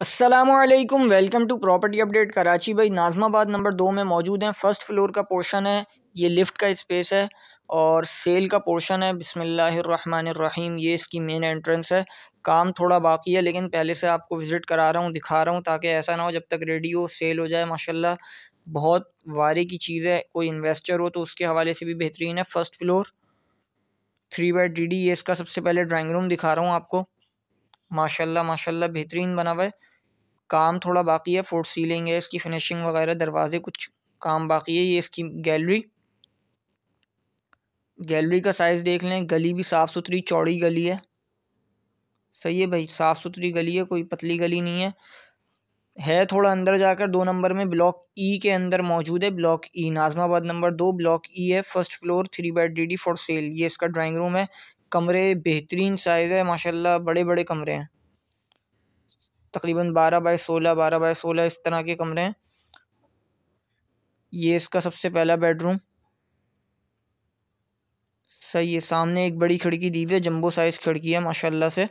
Aslam welcome to property update Karachi भाई Nazimabad number दो में मौजूद हैं फर्स्ट फ्लोर का पोर्शन है ये लिफ्ट का स्पेस है और सेल का पोर्शन है बिसमीम ये इसकी मेन एंट्रेंस है काम थोड़ा बाकी है लेकिन पहले से आपको विज़िट करा रहा हूँ दिखा रहा हूँ ताकि ऐसा ना हो जब तक रेडी हो सेल हो जाए माशा बहुत वारे की चीज़ है कोई इन्वेस्टर हो तो उसके हवाले से भी बेहतरीन है first floor three by D D ये इसका सबसे पहले ड्राइंग रूम दिखा रहा हूँ आपको माशाल्लाह माशाल्लाह बेहतरीन बना हुआ है काम थोड़ा बाकी है फोर्थ सीलिंग है इसकी फिनिशिंग वगैरह दरवाजे कुछ काम बाकी है ये इसकी गैलरी गैलरी का साइज़ देख लें गली भी साफ़ सुथरी चौड़ी गली है सही है भाई साफ़ सुथरी गली है कोई पतली गली नहीं है है थोड़ा अंदर जाकर दो नंबर में ब्लॉक ई के अंदर मौजूद है ब्लॉक ई नाजमाबाद नंबर दो ब्लॉक ई है first floor three bed D D for sale ये इसका ड्राइंग रूम है कमरे बेहतरीन साइज़ है माशाल्लाह बड़े बड़े कमरे हैं तकरीबन बारह बाय सोलह बारह बाय सोलह इस तरह के कमरे हैं ये इसका सबसे पहला बेडरूम सही है सामने एक बड़ी खिड़की दी हुई है जम्बो साइज़ खिड़की है माशाल्लाह से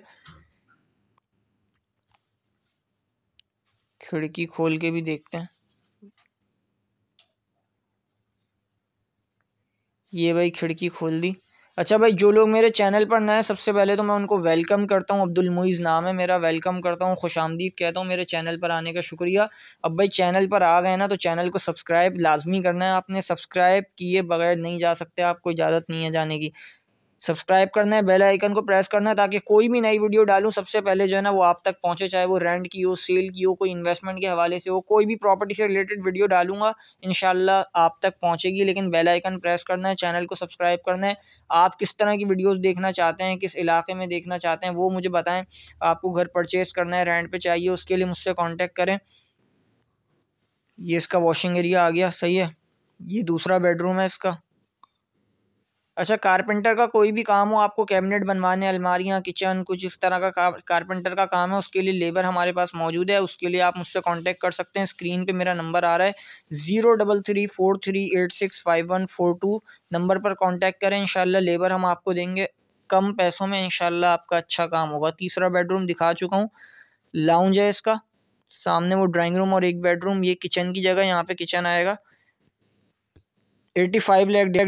खिड़की खोल के भी देखते हैं ये भाई खिड़की खोल दी अच्छा भाई जो लोग मेरे चैनल पर नए सबसे पहले तो मैं उनको वेलकम करता हूँ अब्दुल मुइज़ नाम है मेरा वेलकम करता हूँ खुश आमदीद कहता हूँ मेरे चैनल पर आने का शुक्रिया अब भाई चैनल पर आ गए ना तो चैनल को सब्सक्राइब लाजमी करना है आपने सब्सक्राइब किए बगैर नहीं जा सकते आपको इजाज़त नहीं है जाने की सब्सक्राइब करना है बेल आइकन को प्रेस करना है ताकि कोई भी नई वीडियो डालूँ सबसे पहले जो है ना वो आप तक पहुँचे चाहे वो रेंट की हो सेल की हो कोई इन्वेस्टमेंट के हवाले से हो कोई भी प्रॉपर्टी से रिलेटेड वीडियो डालूंगा इन आप तक पहुँचेगी लेकिन बेल आइकन प्रेस करना है चैनल को सब्सक्राइब करना है आप किस तरह की वीडियोज़ देखना चाहते हैं किस इलाके में देखना चाहते हैं वो मुझे बताएँ आपको घर परचेज़ करना है रेंट पर चाहिए उसके लिए मुझसे कॉन्टैक्ट करें ये इसका वॉशिंग एरिया आ गया सही है ये दूसरा बेडरूम है इसका अच्छा कारपेंटर का कोई भी काम हो आपको कैबिनेट बनवाने अलमारियाँ किचन कुछ इस तरह का कारपेंटर का काम है उसके लिए लेबर हमारे पास मौजूद है उसके लिए आप मुझसे कांटेक्ट कर सकते हैं स्क्रीन पे मेरा नंबर आ रहा है zero double three four three eight six five one four two number पर कांटेक्ट करें इंशाल्लाह लेबर हम आपको देंगे कम पैसों में इंशाल्लाह आपका अच्छा काम होगा तीसरा बेडरूम दिखा चुका हूँ लाउंज है इसका सामने वो ड्राइंग रूम और एक बेडरूम ये किचन की जगह यहाँ पर किचन आएगा एटी फाइव लैख